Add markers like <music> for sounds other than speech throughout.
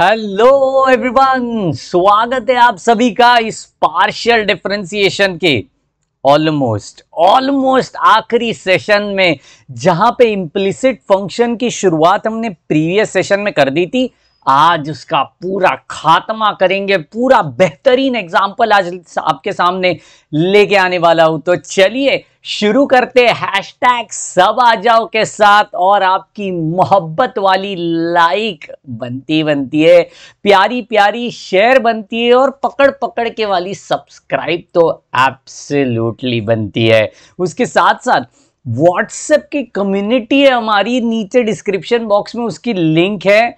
hello everyone स्वागत है आप सभी का इस पार्शियल डिफरेंशिएशन के ऑलमोस्ट ऑलमोस्ट आखिरी सेशन में जहां पे इम्प्लिसिट फंक्शन की शुरुआत हमने प्रीवियस सेशन में कर दी थी आज उसका पूरा खात्मा करेंगे पूरा बेहतरीन एग्जाम्पल आज आपके सामने लेके आने वाला हूं तो चलिए शुरू करते हैश टैग सब आ जाओ के साथ और आपकी मोहब्बत वाली लाइक बनती बनती है प्यारी प्यारी शेयर बनती है और पकड़ पकड़ के वाली सब्सक्राइब तो एब्सोल्युटली बनती है उसके साथ साथ व्हाट्सएप की कम्युनिटी है हमारी नीचे डिस्क्रिप्शन बॉक्स में उसकी लिंक है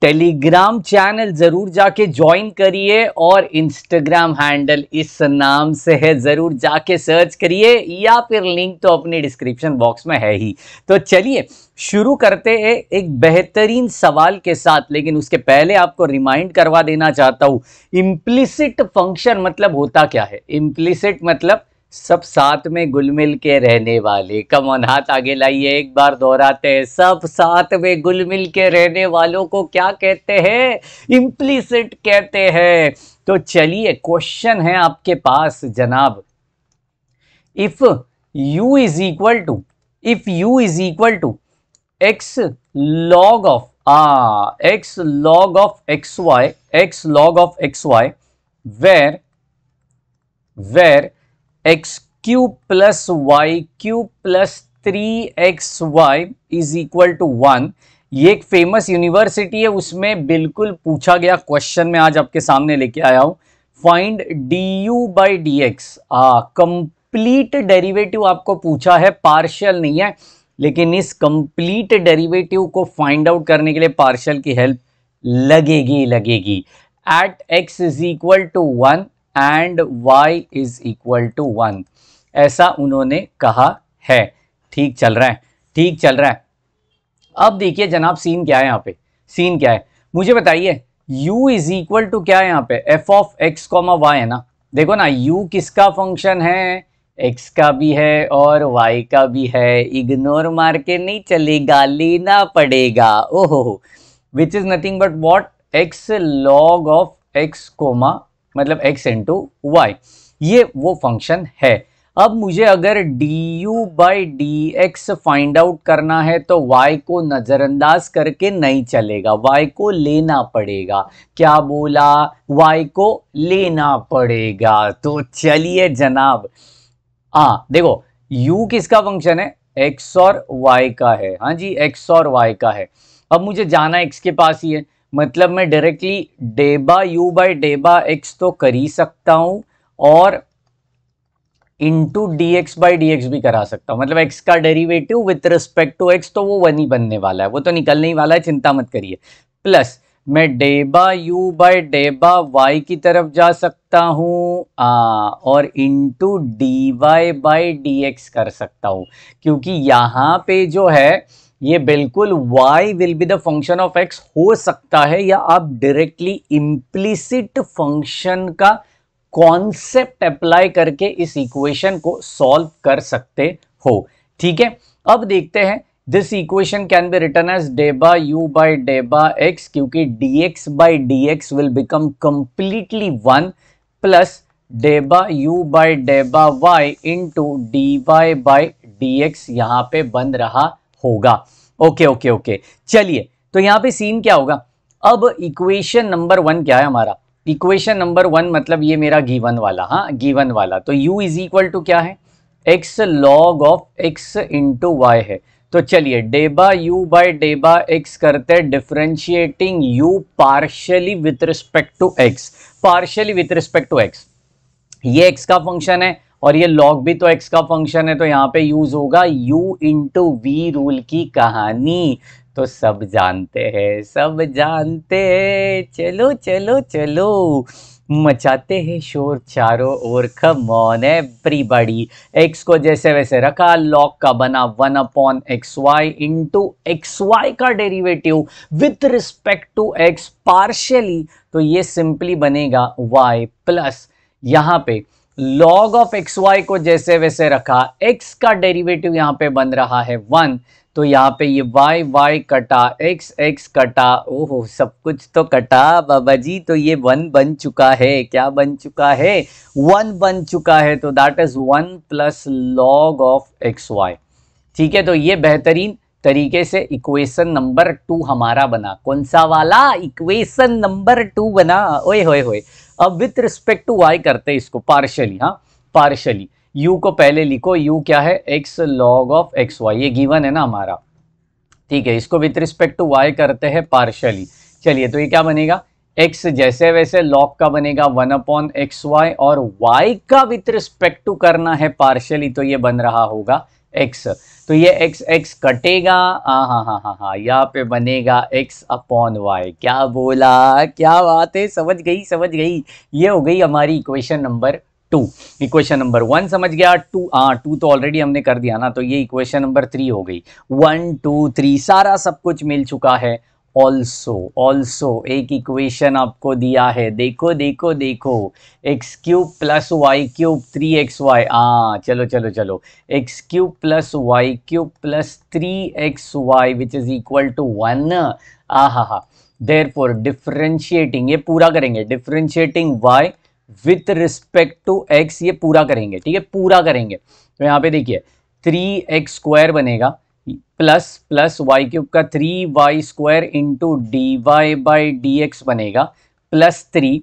टेलीग्राम चैनल ज़रूर जाके ज्वाइन करिए और इंस्टाग्राम हैंडल इस नाम से है ज़रूर जाके सर्च करिए या फिर लिंक तो अपने डिस्क्रिप्शन बॉक्स में है ही तो चलिए शुरू करते हैं एक बेहतरीन सवाल के साथ लेकिन उसके पहले आपको रिमाइंड करवा देना चाहता हूँ इम्प्लिसिट फंक्शन मतलब होता क्या है इम्प्लिसिट मतलब सब साथ में गुल मिल के रहने वाले कम ऑन हाथ आगे लाइए एक बार दोहराते हैं सब साथ में गुल मिल के रहने वालों को क्या कहते हैं इम्प्लीसिट कहते हैं तो चलिए क्वेश्चन है आपके पास जनाब if u is equal to if u is equal to x log of ah x log of x y x log of x y where where x cube plus y cube plus three x y is equal to one ये एक famous university है उसमें बिल्कुल पूछा गया question में आज आपके सामने लेके आया हूं find d u by d x complete derivative आपको पूछा है पार्शियल नहीं है लेकिन इस कंप्लीट डेरिवेटिव को फाइंड आउट करने के लिए पार्शियल की हेल्प लगेगी लगेगी at x is equal to one and y is equal to one ऐसा उन्होंने कहा है ठीक चल रहा है ठीक चल रहा है अब देखिए जनाब सीन क्या है यहाँ पे सीन क्या है मुझे बताइए u इज इक्वल टू क्या है यहाँ पे f of x comma y है ना देखो ना u किसका फंक्शन है x का भी है और y का भी है इग्नोर मार के नहीं चलेगा लेना पड़ेगा ओहो which is nothing but what x log of x comma मतलब एक्स इंटू वाई ये वो फंक्शन है अब मुझे अगर d u by d x find out करना है तो y को नज़रअंदाज करके नहीं चलेगा y को लेना पड़ेगा क्या बोला y को लेना पड़ेगा तो चलिए जनाब हाँ देखो u किसका फंक्शन है x और y का है हाँ जी x और y का है अब मुझे जाना x के पास ही है मतलब मैं डायरेक्टली डेबा यू बाई डेबा एक्स तो कर ही सकता हूँ और into d x by d x भी करा सकता हूँ मतलब एक्स का derivative with respect to x तो वो वन ही बनने वाला है वो तो निकलने ही वाला है चिंता मत करिए प्लस मैं डेबा यू बाई डेबा वाई की तरफ जा सकता हूँ और into d y by d x कर सकता हूँ क्योंकि यहाँ पे जो है ये बिल्कुल y will be the function of x हो सकता है या आप डायरेक्टली इम्प्लीसिट फंक्शन का कॉन्सेप्ट अप्लाई करके इस इक्वेशन को सॉल्व कर सकते हो ठीक है अब देखते हैं this equation can be written as डेबा u बाई डेबा x क्योंकि dx by d x will become completely one plus डेबा u बाई डेबा y into d y by d x यहां पर बन रहा होगा ओके ओके ओके चलिए तो यहां पे सीन क्या होगा अब इक्वेशन नंबर वन क्या है हमारा इक्वेशन नंबर वन मतलब ये मेरा गीवन वाला हाँ गीवन वाला तो u इज इक्वल टू क्या है x log of x into y है तो चलिए डेबा u बाय डेबा x करते हैं differentiating u partially with respect to x partially with respect to x ये x का फंक्शन है और ये लॉग भी तो एक्स का फंक्शन है तो यहाँ पे यूज होगा यू इंटू वी रूल की कहानी तो सब जानते हैं सब जानते हैं चलो चलो चलो मचाते हैं शोर चारों ओर कम ऑन एवरीबडी एक्स को जैसे वैसे रखा लॉक का बना one upon x y into x y का derivative with respect to x partially तो ये सिंपली बनेगा वाई प्लस यहाँ पे लॉग ऑफ एक्स वाई को जैसे वैसे रखा एक्स का डेरिवेटिव यहाँ पे बन रहा है वन तो यहाँ पे ये वाई वाई कटा एक्स एक्स कटा ओहो सब कुछ तो कटा बाबा जी तो ये वन बन चुका है क्या बन चुका है वन बन चुका है तो that is one plus log of x y ठीक है तो ये बेहतरीन तरीके से इक्वेशन नंबर टू हमारा बना कौन सा वाला इक्वेशन नंबर टू बना ओए होए होए अब विथ रिस्पेक्ट टू वाई करते हैं इसको पार्शली हाँ पार्शली यू को पहले लिखो यू क्या है x log of x y ये गिवन है ना हमारा ठीक है इसको विथ रिस्पेक्ट टू वाई करते हैं पार्शली चलिए तो ये क्या बनेगा एक्स जैसे वैसे लॉग का बनेगा वन अपॉन एक्स वाई और वाई का विथ रिस्पेक्ट टू करना है पार्शली तो ये बन रहा होगा एक्स तो ये एक्स एक्स कटेगा हाँ हाँ हाँ हाँ हाँ यहाँ पे बनेगा एक्स अपॉन वाई क्या बोला क्या बात है समझ गई समझ गई ये हो गई हमारी equation number two equation number one समझ गया टू हाँ टू तो ऑलरेडी हमने कर दिया ना तो ये इक्वेशन नंबर थ्री हो गई वन टू थ्री सारा सब कुछ मिल चुका है ऑल्सो ऑल्सो एक इक्वेशन आपको दिया है देखो देखो देखो x cube plus y cube three x y हाँ चलो चलो चलो x cube plus y cube plus three x y which is equal to one आ हा हा देर फोर डिफ्रेंशिएटिंग ये पूरा करेंगे differentiating y with respect to x ये पूरा करेंगे ठीक है पूरा करेंगे तो यहाँ पे देखिए थ्री एक्स स्क्वायर बनेगा प्लस प्लस वाई क्यूब का three y square into d y by d x बनेगा प्लस थ्री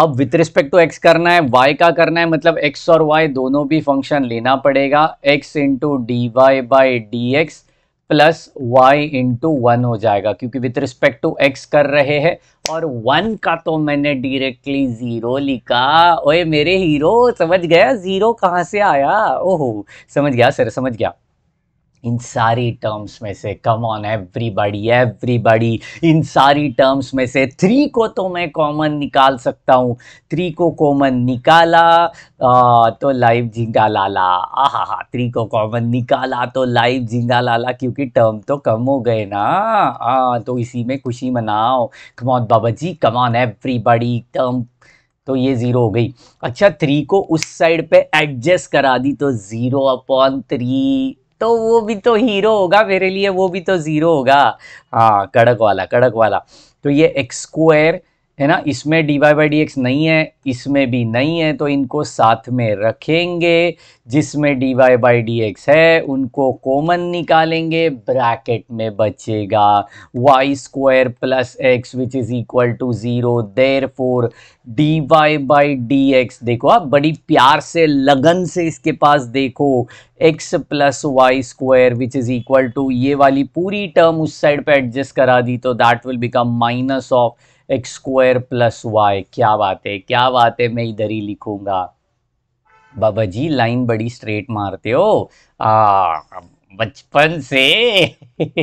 अब विथ रिस्पेक्ट टू एक्स करना है वाई का करना है मतलब एक्स और वाई दोनों भी फंक्शन लेना पड़ेगा x into d y by d x plus y into one हो जाएगा क्योंकि विथ रिस्पेक्ट टू एक्स कर रहे हैं और वन का तो मैंने डायरेक्टली ज़ीरो लिखा ओए मेरे हीरो समझ गया ज़ीरो कहाँ से आया ओहो समझ गया सर समझ गया इन सारी टर्म्स में से कम ऑन एवरी एवरीबडी इन सारी टर्म्स में से थ्री को तो मैं कॉमन निकाल सकता हूँ थ्री को कॉमन निकाला आ, तो लाइव झिंगा लाला आहा हा थ्री को कॉमन निकाला तो लाइव झिंगा लाला क्योंकि टर्म तो कम हो गए ना आ, तो इसी में खुशी मनाओ कमौत बाबा जी एवरी एवरीबडी टर्म तो ये ज़ीरो हो गई अच्छा थ्री को उस साइड पे एडजस्ट करा दी तो ज़ीरो अपॉन थ्री तो वो भी तो हीरो होगा मेरे लिए वो भी तो ज़ीरो होगा हाँ कड़क वाला कड़क वाला तो ये एक्स स्क्वायर है ना इसमें d y by d x नहीं है इसमें भी नहीं है तो इनको साथ में रखेंगे जिसमें d y by d x है उनको कॉमन निकालेंगे ब्रैकेट में बचेगा y square plus x which is equal to zero therefore d y by d x देखो आप बड़ी प्यार से लगन से इसके पास देखो x plus y square which is equal to ये वाली पूरी टर्म उस साइड पर एडजस्ट करा दी तो that will become minus of x square plus y क्या बात है क्या बात है मैं इधर ही लिखूंगा बाबा जी लाइन बड़ी स्ट्रेट मारते हो बचपन से <laughs>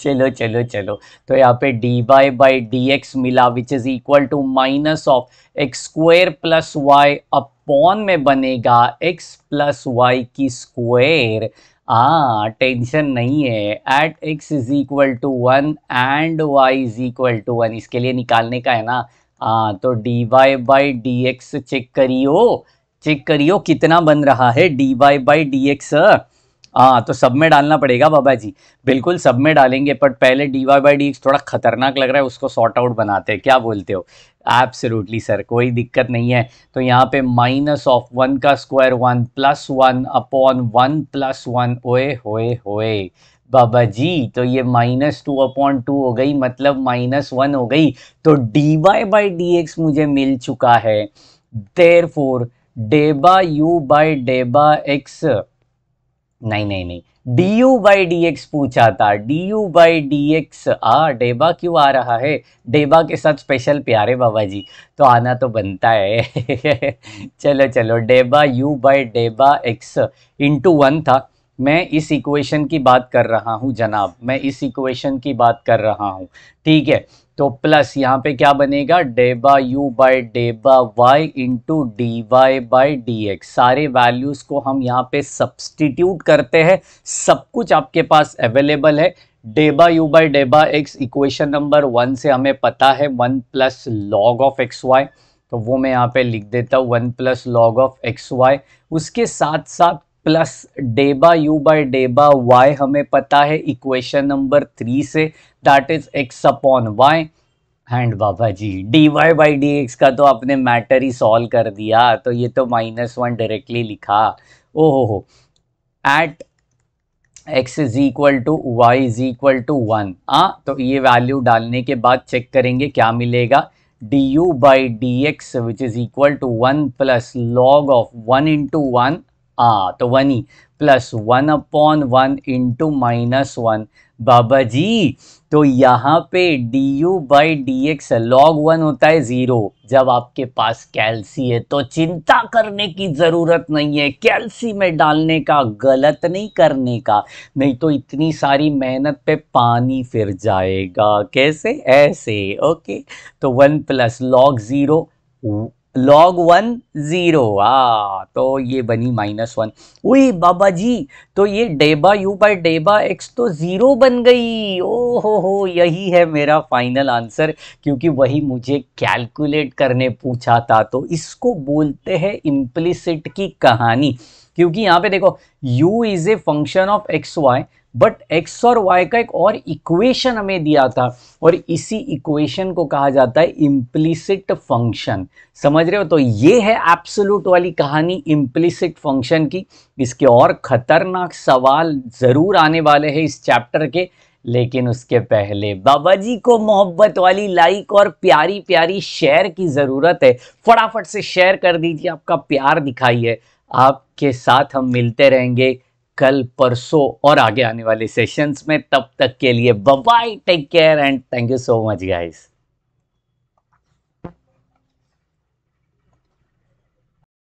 चलो चलो चलो तो यहाँ पे d y by d x मिला which is equal to minus of x square plus y upon में बनेगा एक्स प्लस वाई की स्क्वायर हाँ टेंशन नहीं है at x is equal to one and y is equal to one इसके लिए निकालने का है ना हाँ तो d y by d x check करियो चेक करियो कितना बन रहा है d y by d x हाँ तो सब में डालना पड़ेगा बाबा जी बिल्कुल सब में डालेंगे पर पहले डी वाई बाई डी थोड़ा खतरनाक लग रहा है उसको सॉर्ट आउट बनाते हैं क्या बोलते हो एब्सोल्युटली सर कोई दिक्कत नहीं है तो यहाँ पे माइनस ऑफ वन का square one plus one upon one plus one ओए होए होए बाबा जी तो ये माइनस टू अपॉन टू हो गई मतलब माइनस वन हो गई तो d y by d x मुझे मिल चुका है देर फोर डेबा यू बाई डेबा एक्स नहीं नहीं नहीं d u by d x पूछा था d u by d x आ डेबा क्यों आ रहा है डेबा के साथ स्पेशल प्यारे बाबा जी तो आना तो बनता है <laughs> चलो चलो डेबा यू बाई डेबा एक्स इंटू वन था मैं इस इक्वेशन की बात कर रहा हूँ जनाब मैं इस इक्वेशन की बात कर रहा हूँ ठीक है तो प्लस यहाँ पे क्या बनेगा डेबा यू बाई डेबा y into d y by d x सारे वैल्यूज़ को हम यहाँ पे सब्सटीट्यूट करते हैं सब कुछ आपके पास अवेलेबल है डेबा यू बाई डेबा एक्स इक्वेशन नंबर वन से हमें पता है one plus log of x y तो वो मैं यहाँ पे लिख देता हूँ one plus log of x y उसके साथ साथ प्लस डेबा यू बाय डेबा वाई हमें पता है इक्वेशन नंबर थ्री से that is x upon y and बाबा जी d y by d x का तो आपने मैटर ही सॉल्व कर दिया तो ये तो माइनस वन डायरेक्टली लिखा ओ हो हो at x is equal to y is equal to one आ तो ये वैल्यू डालने के बाद चेक करेंगे क्या मिलेगा d u by d x which is equal to one plus log of one into one आ तो वन ही plus one upon one into minus one बाबा जी तो यहाँ पे d u by d x log one होता है ज़ीरो जब आपके पास कैल्सी है तो चिंता करने की ज़रूरत नहीं है कैल्सी में डालने का गलत नहीं करने का नहीं तो इतनी सारी मेहनत पे पानी फिर जाएगा कैसे ऐसे ओके तो one plus log zero log one zero आ तो ये बनी माइनस वन वही बाबा जी तो ये डेबा यू बाय डेबा एक्स तो ज़ीरो बन गई ओ हो हो यही है मेरा फाइनल आंसर क्योंकि वही मुझे कैलकुलेट करने पूछा था तो इसको बोलते हैं इम्प्लिसिट की कहानी क्योंकि यहां पे देखो u is a function of x y but x और वाई का एक और इक्वेशन हमें दिया था और इसी इक्वेशन को कहा जाता है इम्प्लिसिट फंक्शन समझ रहे हो तो ये है एप्सोलूट वाली कहानी इम्प्लिसिट फंक्शन की इसके और खतरनाक सवाल ज़रूर आने वाले हैं इस चैप्टर के लेकिन उसके पहले बाबा जी को मोहब्बत वाली लाइक और प्यारी प्यारी शेयर की ज़रूरत है फटाफट से शेयर कर दीजिए आपका प्यार दिखाइए आपके साथ हम मिलते रहेंगे कल परसों और आगे आने वाले सेशंस में तब तक के लिए bye take care and thank you so much guys